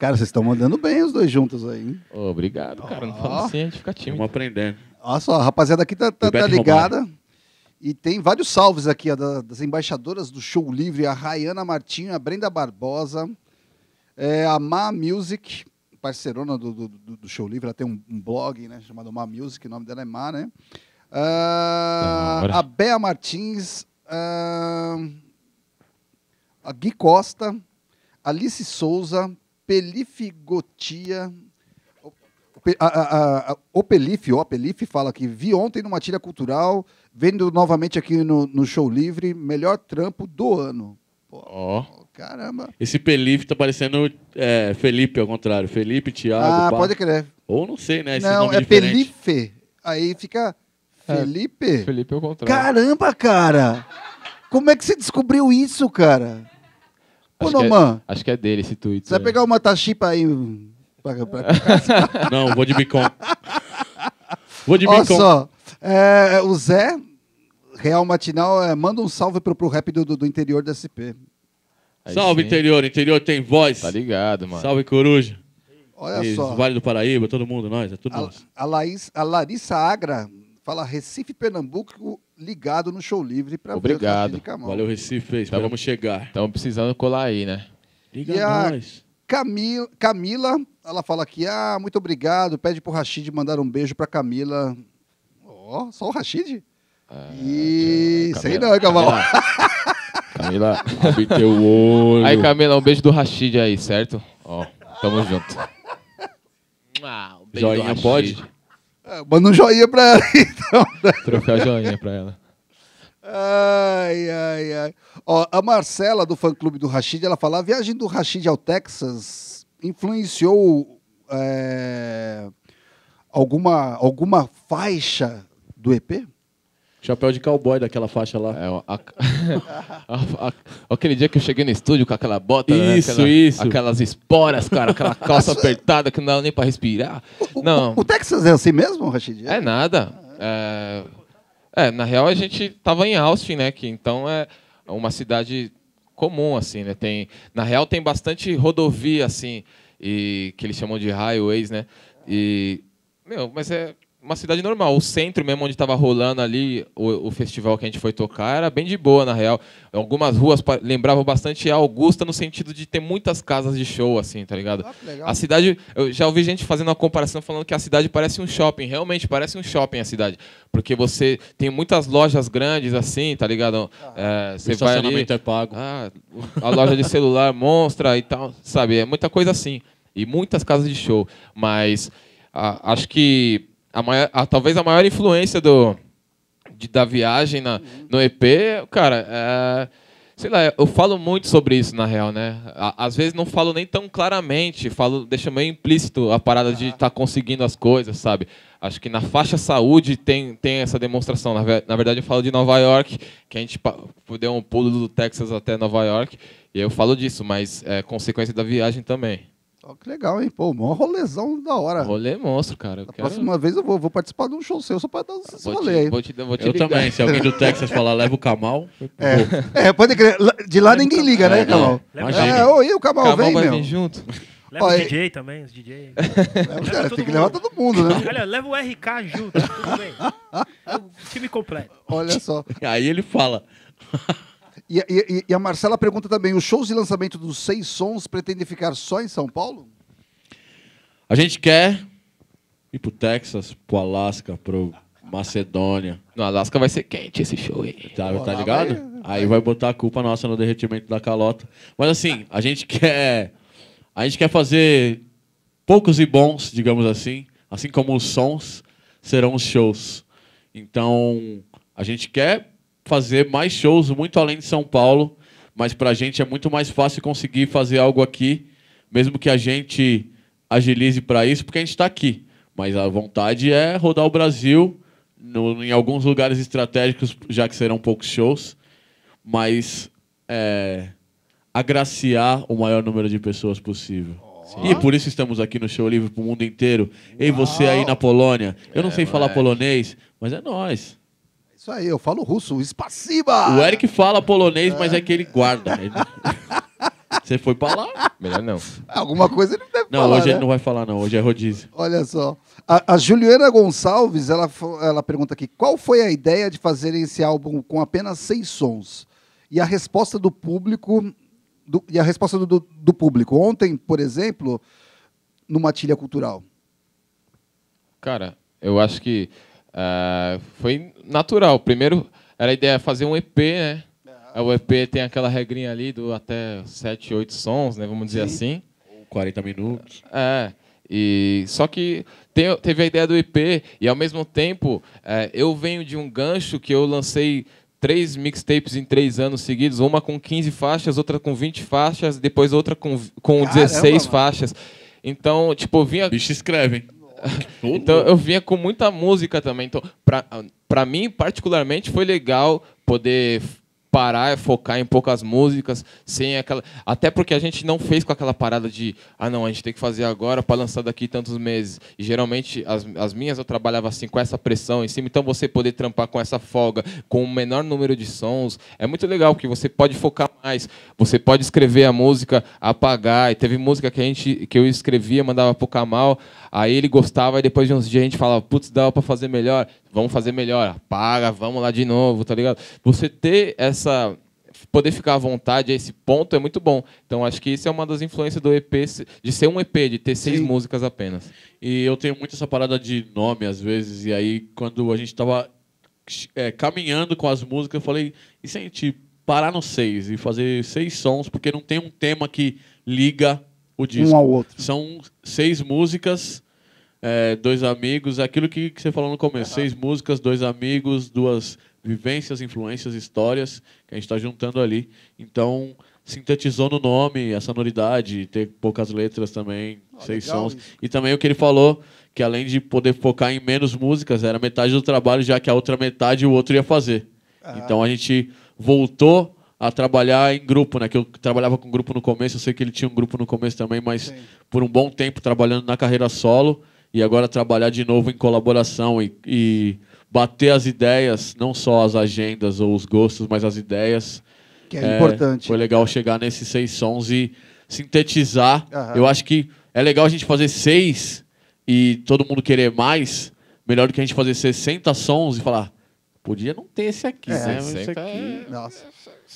Cara, vocês estão mandando bem os dois juntos aí. Hein? Obrigado, cara. Não fala assim, a gente fica tímido. Vamos aprendendo. Olha só, a rapaziada aqui tá, tá, tá ligada. E tem vários salves aqui, ó, das embaixadoras do Show Livre, a Rayana Martinho, a Brenda Barbosa, é, a Ma Music, parceirona do, do, do, Show Livre, ela tem um, um, blog né, chamado Ma Music, o nome dela é Ma, né? Ah, a Bea Martins, ah, a Gui Costa, Alice Souza, pelifigotia. o Pelife, o Pelife fala que vi ontem numa tira cultural, vendo novamente aqui no, no Show Livre, melhor trampo do ano. Ó. Oh. Caramba. Esse Pelife tá parecendo é, Felipe, ao contrário. Felipe, Thiago. Ah, pá. pode crer. Ou não sei, né? Esse não, é diferente. Pelife. Aí fica é, Felipe. É, Felipe ao contrário. Caramba, cara! Como é que você descobriu isso, cara? Acho Que é, acho que é dele esse tweet. Você vai né? pegar uma tachipa aí. Pra, pra... Não, vou de bicom. Vou de bicom. Olha só. É, o Zé, Real Matinal, é, manda um salve pro, pro rap do, do interior da SP. Aí salve, sim. interior. Interior tem voz. Tá ligado, mano. Salve, coruja. Olha só. Vale do Paraíba, todo mundo, nós, é tudo a, nosso. A, Laís, a Larissa Agra Fala Recife Pernambuco ligado no Show Livre para Obrigado. Ver Valeu Recife, então, vamos chegar. Estamos precisando colar aí, né? Liga e nós. Camila Camila, ela fala aqui: "Ah, muito obrigado. Pede pro Rashid mandar um beijo para Camila." Ó, oh, só o Rashid? Ah, e sei não, hein, Camila, abre teu olho. Aí, Camila, um beijo do Rashid aí, certo? Ó, tamo junto. Ah, um beijo Joinha do Rashid. pode? É, manda um joinha pra ela, então. Troféu joinha pra ela. Ai, ai, ai. Ó, a Marcela, do fã-clube do Rashid, ela fala, a viagem do Rashid ao Texas influenciou é, alguma, alguma faixa do EP? Chapéu de cowboy daquela faixa lá. É, a, a, a, aquele dia que eu cheguei no estúdio com aquela bota, né, isso, né? aquela, isso. aquelas esporas, cara, aquela calça apertada que não dava nem para respirar. O, não. O, o, Texas é assim mesmo, Rashid? É nada. É, é, na real a gente tava em Austin, né? Que então é uma cidade comum, assim, né? Tem, na real tem bastante rodovia, assim, e que eles chamam de highways, né? E meu, mas é uma cidade normal. O centro mesmo, onde estava rolando ali o, o, festival que a gente foi tocar, era bem de boa, na real. Algumas ruas lembravam bastante a Augusta no sentido de ter muitas casas de show, assim, tá ligado? Ah, a cidade... Eu já ouvi gente fazendo uma comparação falando que a cidade parece um shopping. Realmente, parece um shopping a cidade. Porque você tem muitas lojas grandes, assim, tá ligado? Ah, é, você o estacionamento vai ali, é pago. Ah, a loja de celular, monstra e tal, sabe? É muita coisa assim. E muitas casas de show. Mas... acho que a maior, a, talvez a maior influência do, de, da viagem na, no EP, cara, é, sei lá, eu falo muito sobre isso na real, né? À, às vezes não falo nem tão claramente, falo, deixa meio implícito a parada de estar tá conseguindo as coisas, sabe? Acho que na faixa saúde tem, tem essa demonstração. Na, na verdade, eu falo de Nova York, que a gente deu um pulo do Texas até Nova York, e eu falo disso, mas é consequência da viagem também. Ó, que legal, hein? Pô, mó rolezão da hora. Rolê monstro, cara. Eu Da quero- próxima vez eu vou, vou participar de um show seu só pra dar esse Vou rolê te, aí. vou te, vou te Eu ligar. também. Se alguém do Texas falar, leva o Kamal. É. é, pode crer. De lá ninguém liga, né, é, Kamal? Imagina. É, ô, o Kamal vem, vai meu? vir junto. Leva Ó, o é. DJ também, os DJ. Leva cara, todo tem que levar mundo. todo mundo, né? Olha, leva o RK junto, tudo bem. É o time completo. Olha só. Aí ele fala. E, e, e, a Marcela pergunta também: os shows de lançamento dos seis sons pretendem ficar só em São Paulo? A gente quer ir pro Texas, pro Alasca, pro Macedônia. No Alasca vai ser quente esse show aí. Tá, tá ligado? Vai... Né? Aí vai botar a culpa nossa no derretimento da calota. Mas assim, a gente quer. A gente quer fazer poucos e bons, digamos assim. Assim como os sons serão os shows. Então, a gente quer fazer mais shows muito além de São Paulo, mas para a gente é muito mais fácil conseguir fazer algo aqui, mesmo que a gente agilize para isso, porque a gente está aqui. Mas a vontade é rodar o Brasil no, em alguns lugares estratégicos, já que serão poucos shows, mas é, agraciar o maior número de pessoas possível. Sim. E por isso estamos aqui no Show Livre para o mundo inteiro. Uau. Ei, você aí na Polônia. Eu não é, sei falar polonês, mas é nós. Isso aí, eu falo russo, espaciba! O Eric fala polonês, mas é que ele guarda. Né? Você foi pra lá? Melhor não. É, alguma coisa ele deve não, falar. Não, hoje né? ele não vai falar, não. Hoje é rodízio. Olha só. A, a Juliana Gonçalves, ela, ela pergunta aqui: qual foi a ideia de fazer esse álbum com apenas seis sons? E a resposta do público. Do, e a resposta do, do, do público. Ontem, por exemplo, numa tilha cultural. Cara, eu acho que Uh, foi natural. Primeiro, era a ideia é fazer um EP, né? o EP tem aquela regrinha ali do até 7, 8 sons, né? Vamos dizer Sim. assim. 40 minutos. É. E, só que te, teve a ideia do EP e, ao mesmo tempo, é, eu venho de um gancho que eu lancei três mixtapes em três anos seguidos, uma com 15 faixas, outra com 20 faixas, depois outra com, com Caramba, 16 mano. faixas. Então, tipo, vinha... Bicho escreve, hein? então eu vinha com muita música também. Então, pra, pra mim, particularmente, foi legal poder parar, é focar em poucas músicas, sem aquela. Até porque a gente não fez com aquela parada de, ah, não, a gente tem que fazer agora para lançar daqui tantos meses. E geralmente as, as minhas eu trabalhava assim, com essa pressão em cima, então você poder trampar com essa folga, com o um menor número de sons, é muito legal, porque você pode focar mais, você pode escrever a música, apagar. E teve música que, a gente, que eu escrevia, mandava pro Kamal, aí ele gostava, e depois de uns dias a gente falava, putz, dava para fazer melhor vamos fazer melhor, apaga, vamos lá de novo, tá ligado? Você ter essa poder ficar à vontade a esse ponto é muito bom. Então acho que isso é uma das influências do EP, de ser um EP, de ter seis Sim. músicas apenas. E eu tenho muito essa parada de nome às vezes, e aí quando a gente tava é, caminhando com as músicas, eu falei, e se a gente parar no seis e fazer seis sons, porque não tem um tema que liga o disco. Um ao outro. São seis músicas é, dois amigos, aquilo que, que, você falou no começo, uhum. seis músicas, dois amigos, duas vivências, influências, histórias que a gente está juntando ali. Então sintetizou no nome a sonoridade, ter poucas letras também, oh, seis sons. Isso. E também o que ele falou, que além de poder focar em menos músicas, era metade do trabalho, já que a outra metade o outro ia fazer. Uhum. Então a gente voltou a trabalhar em grupo, né? Que eu trabalhava com grupo no começo, eu sei que ele tinha um grupo no começo também, mas Sim. por um bom tempo trabalhando na carreira solo e agora trabalhar de novo em colaboração e, e bater as ideias, não só as agendas ou os gostos, mas as ideias. Que é, é importante. Foi legal chegar nesses seis sons e sintetizar. Eu acho que é legal a gente fazer seis e todo mundo querer mais, melhor do que a gente fazer 60 sons e falar, Podia não ter esse aqui, é, né? esse aqui... é- Nossa.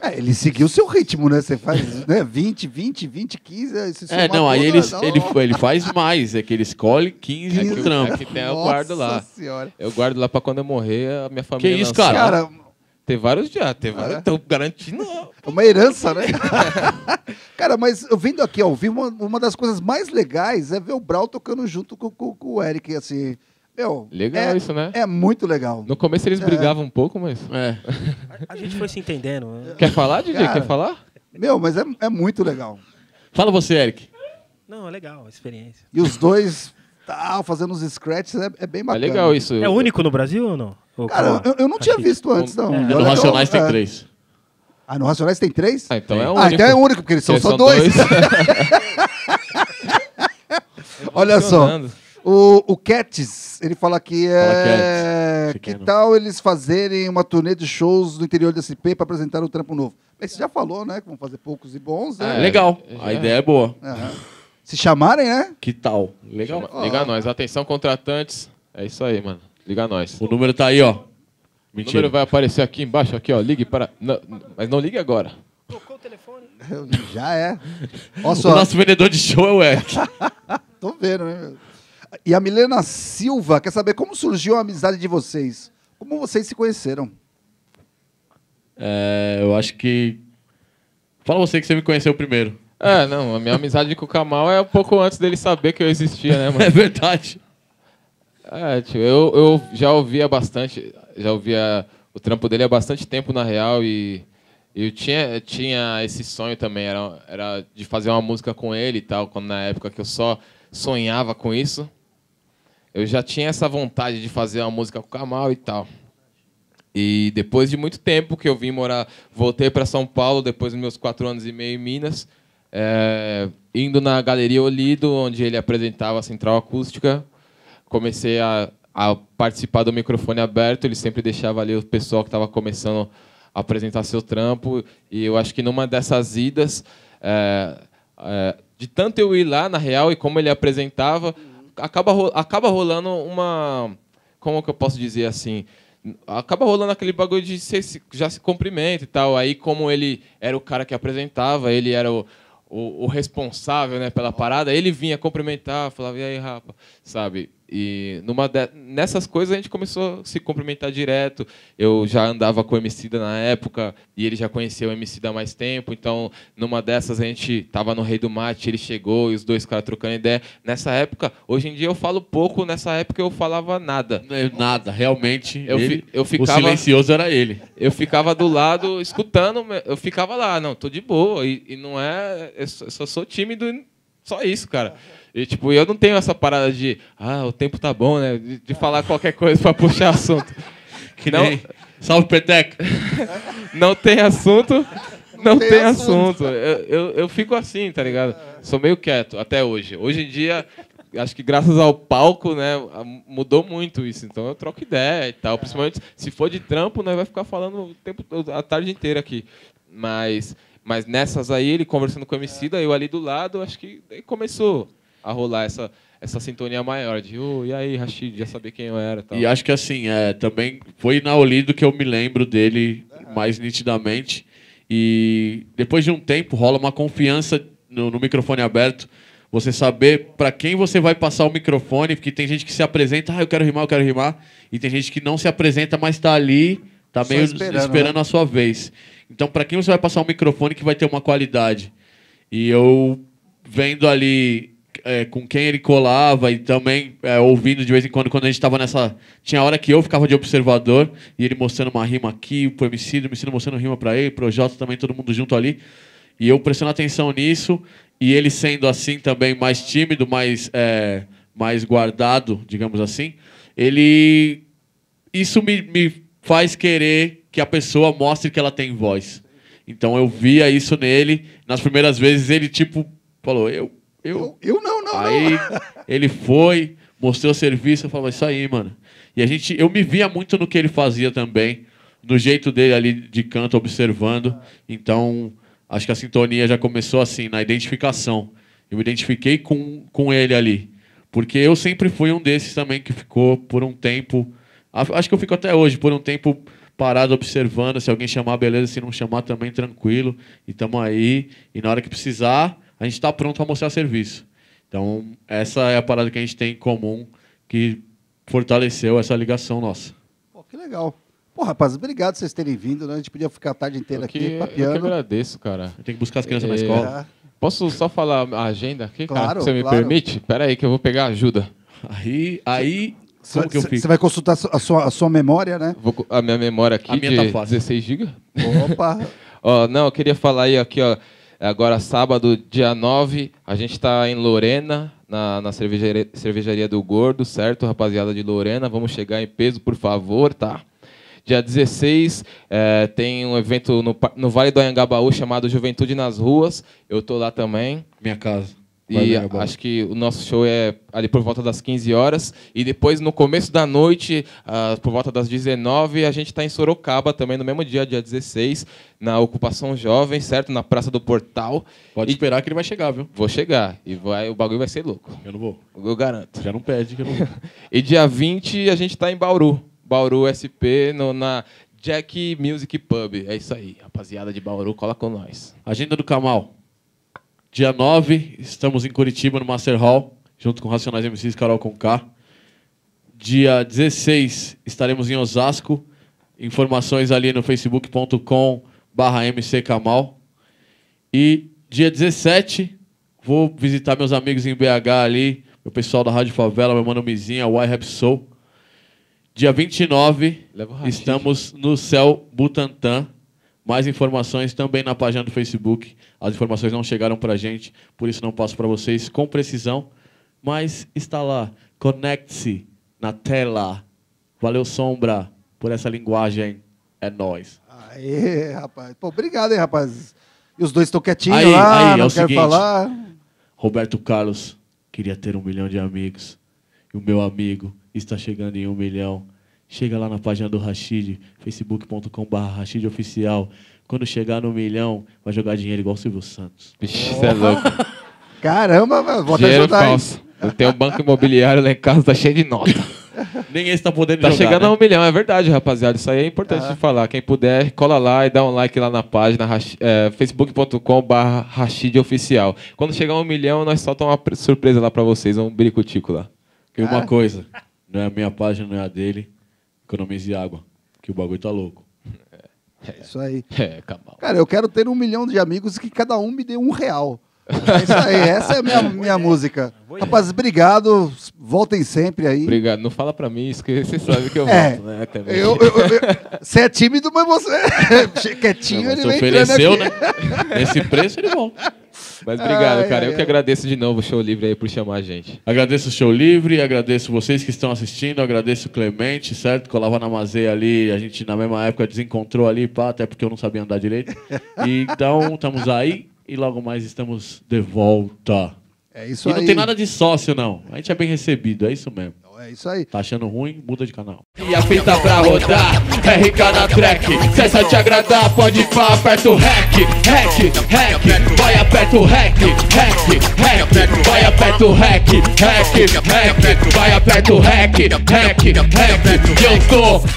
É, ele seguiu o seu ritmo, né? Você faz né? 20, 20, 20, 15. É, não, aí ele, tá ele, ele faz mais, é que ele escolhe 15 no trampo. É, que tem, eu guardo lá. Nossa senhora. Eu guardo lá pra quando eu morrer, a minha família. isso, cara? Cara, Tem vários já, tem vários. É? Tô garantindo. É uma herança, né? Cara, mas eu vindo aqui ao vivo, uma, uma das coisas mais legais é ver o Brau tocando junto com, com- com o Eric, assim. Meu, legal é, isso, né? É muito legal. No começo eles é. brigavam é. um pouco, mas. É. A, a gente foi se entendendo. Né? Quer falar, Didi? Cara, Quer falar? Meu, mas é, é muito legal. Fala você, Eric. Não, é legal a experiência. E os dois tal, tá, fazendo os scratches, é, é bem é bacana. É legal isso. É único no Brasil ou não? Ou Cara, eu, eu, não tinha aqui. visto antes, não. É. é no Racionais tem três. Ah, no Racionais tem três? Ah, então é ah, único. Ah, então é único, porque eles são eles só são dois. dois. Olha só. O, o Cats, ele fala que é. Cats. que tal eles fazerem uma turnê de shows no interior do SP para apresentar o trampo novo? Mas você já falou, né? Que vão fazer poucos e bons. Né? Ah, é, legal. A ideia é boa. Uhum. Se chamarem, né? Que tal? Legal. Chama... Liga oh. nós. Atenção, contratantes. É isso aí, mano. Liga nós. O número tá aí, ó. Mentira. O número vai aparecer aqui embaixo, aqui, ó. Ligue para. Não, mas não ligue agora. Tocou o telefone? Já é. o nosso vendedor de show é o Eric. Tô vendo, né? E a Milena Silva quer saber como surgiu a amizade de vocês. Como vocês se conheceram? É, eu acho que. Fala você que você me conheceu primeiro. É, não, a minha amizade com o Kamal é um pouco antes dele saber que eu existia, né, mano? é verdade. É, tio, eu, eu já ouvia bastante, já ouvia o trampo dele há bastante tempo, na real, e eu tinha, tinha esse sonho também, era, era de fazer uma música com ele e tal, quando na época que eu só sonhava com isso eu já tinha essa vontade de fazer uma música com o Kamal e tal. E depois de muito tempo que eu vim morar, voltei para São Paulo, depois dos meus quatro anos e meio em Minas, é, indo na Galeria Olido, onde ele apresentava a Central Acústica, comecei a, a participar do microfone aberto, ele sempre deixava ali o pessoal que estava começando a apresentar seu trampo, e eu acho que numa dessas idas, é, é, de tanto eu ir lá, na real, e como ele apresentava, acaba, acaba rolando uma. Como que eu posso dizer assim? Acaba rolando aquele bagulho de se, já se cumprimenta e tal. Aí, como ele era o cara que apresentava, ele era o, o, o responsável né, pela parada, ele vinha cumprimentar, falava, e aí, rapa? Sabe? E numa de... nessas coisas a gente começou a se cumprimentar direto. Eu já andava com o Emicida na época e ele já conhecia o Emicida há mais tempo. Então, numa dessas a gente tava no Rei do Mate, ele chegou e os dois caras trocando ideia. Nessa época, hoje em dia eu falo pouco, nessa época eu falava nada. É nada, realmente. Eu, ele, fi... eu ficava... O silencioso era ele. Eu ficava do lado escutando, eu ficava lá, não, tô de boa. E, e não é. Eu só sou tímido só isso, cara. E, tipo, eu não tenho essa parada de, ah, o tempo tá bom, né? De, de falar qualquer coisa para puxar assunto. Que não... nem... Salve, Peteca! não tem assunto, não, tem, tem, assunto. assunto. Eu, eu, eu, fico assim, tá ligado? Sou meio quieto, até hoje. Hoje em dia, acho que graças ao palco, né, mudou muito isso. Então eu troco ideia e tal. Principalmente se for de trampo, né, vai ficar falando o tempo, a tarde inteira aqui. Mas mas nessas aí, ele conversando com o MC, daí eu ali do lado, acho que daí começou a rolar essa, essa sintonia maior de oh, e aí, Rashid, já sabia quem eu era. Tal. E acho que assim, é, também foi na Olido que eu me lembro dele uhum. mais nitidamente. E depois de um tempo rola uma confiança no, no microfone aberto. Você saber para quem você vai passar o microfone, porque tem gente que se apresenta, ah, eu quero rimar, eu quero rimar, e tem gente que não se apresenta, mas está ali, está meio esperando, esperando né? a sua vez. Então, para quem você vai passar um microfone que vai ter uma qualidade? E eu vendo ali é, com quem ele colava e também é, ouvindo de vez em quando, quando a gente estava nessa. Tinha hora que eu ficava de observador e ele mostrando uma rima aqui, o MC, o MC mostrando rima para ele, pro Jota também, todo mundo junto ali. E eu prestando atenção nisso e ele sendo assim também mais tímido, mais, é, mais guardado, digamos assim, ele. Isso me, me faz querer que a pessoa mostre que ela tem voz. Então eu via isso nele. Nas primeiras vezes ele, tipo, falou: Eu. Eu, eu, eu não, não. Aí não. ele foi, mostrou o serviço, eu falou Isso aí, mano. E a gente, eu me via muito no que ele fazia também, no jeito dele ali de canto, observando. Então acho que a sintonia já começou assim, na identificação. Eu me identifiquei com, com ele ali. Porque eu sempre fui um desses também que ficou por um tempo. Acho que eu fico até hoje, por um tempo parado observando. Se alguém chamar, beleza. Se não chamar, também tranquilo. E estamos aí. E na hora que precisar, a gente está pronto para mostrar serviço. Então, essa é a parada que a gente tem em comum que fortaleceu essa ligação nossa. Pô, que legal. Pô, rapaz, obrigado vocês terem vindo. Né? A gente podia ficar a tarde inteira aqui papiando. Eu que agradeço, cara. Tem que buscar as crianças é... na escola. Posso só falar a agenda aqui, claro, cara? Você me claro. permite? Pera aí que eu vou pegar ajuda. Aí, aí você vai consultar a sua, a sua memória, né? Vou, a minha memória aqui a minha tá de tá fácil. 16 GB. Opa! não, eu queria falar aí aqui, ó. Agora, sábado, dia 9, a gente está em Lorena, na, na cervejaria, cervejaria do Gordo, certo, rapaziada de Lorena? Vamos chegar em peso, por favor, tá? Dia 16 é, eh, tem um evento no, no Vale do Anhangabaú chamado Juventude nas Ruas. Eu tô lá também. Minha casa. E acho que o nosso show é ali por volta das 15 horas. E depois, no começo da noite, ah, por volta das 19, a gente está em Sorocaba também, no mesmo dia, dia 16, na Ocupação Jovem, certo? Na Praça do Portal. Pode e... esperar que ele vai chegar, viu? Vou chegar. E vai, o bagulho vai ser louco. Eu não vou. Eu garanto. Já não pede que eu não vou. e dia 20, a gente está em Bauru. Bauru SP, no, na Jack Music Pub. É isso aí, rapaziada de Bauru, cola com nós. Agenda do Kamal. Dia 9, estamos em Curitiba, no Master Hall, junto com Racionais MCs Carol com K. Dia 16, estaremos em Osasco. Informações ali no facebook.com barra mccamal. E dia 17, vou visitar meus amigos em BH ali, o pessoal da Rádio Favela, meu mano Mizinha, o Rap Soul. Dia 29, estamos no Céu Butantan, mais informações também na página do Facebook. As informações não chegaram para a gente, por isso não passo para vocês com precisão. Mas está lá. Conecte-se na tela. Valeu, Sombra, por essa linguagem. É nós. Aê, rapaz. Pô, obrigado, hein, rapaz. E os dois estão quietinhos aí, lá, aí, não é quero falar. Roberto Carlos queria ter um milhão de amigos. E o meu amigo está chegando em um milhão. Chega lá na página do Rashid, facebook.com.br Rashid Oficial. Quando chegar no milhão, vai jogar dinheiro igual o Silvio Santos. Vixe, você é louco. Caramba, mano, vou Dinheiro até falso. Eu tenho um banco imobiliário lá em casa, tá cheio de nota. esse tá podendo tá jogar. Tá chegando né? a um milhão, é verdade, rapaziada. Isso aí é importante ah. de falar. Quem puder, cola lá e dá um like lá na página é, facebook.com.br oficial. Quando chegar a um milhão, nós soltamos uma surpresa lá para vocês, um biricutico lá. E uma ah. coisa, não é a minha página, não é a dele. Economize água, que o bagulho tá louco. É, é isso aí. É, cabal Cara, eu quero ter um milhão de amigos que cada um me dê um real. É isso aí, essa é a minha, minha música. Rapaz, obrigado. Voltem sempre aí. Obrigado. Não fala pra mim isso, que você sabe que eu é, volto, né? Também. Eu, eu, eu, você é tímido, mas você. Quietinho, não, mas ele vem ofereceu, né? esse preço, ele volta. Mas obrigado, ai, cara. Ai, eu que agradeço de novo o Show Livre aí por chamar a gente. Agradeço o Show Livre, agradeço vocês que estão assistindo, agradeço o Clemente, certo? Colava na Mazeia ali, a gente na mesma época desencontrou ali, pá, até porque eu não sabia andar direito. E, então, estamos aí e logo mais estamos de volta. É isso e aí. E não tem nada de sócio, não. A gente é bem recebido, é isso mesmo. É isso aí. Tá achando ruim? Muda de canal. E a fita pra rodar, RK na track. Se essa te agradar, pode ir pra aperta o hack, hack, hack. Vai aperta o hack, hack, hack. Vai aperta o hack, hack, hack. Vai aperta o hack, hack, hack. eu tô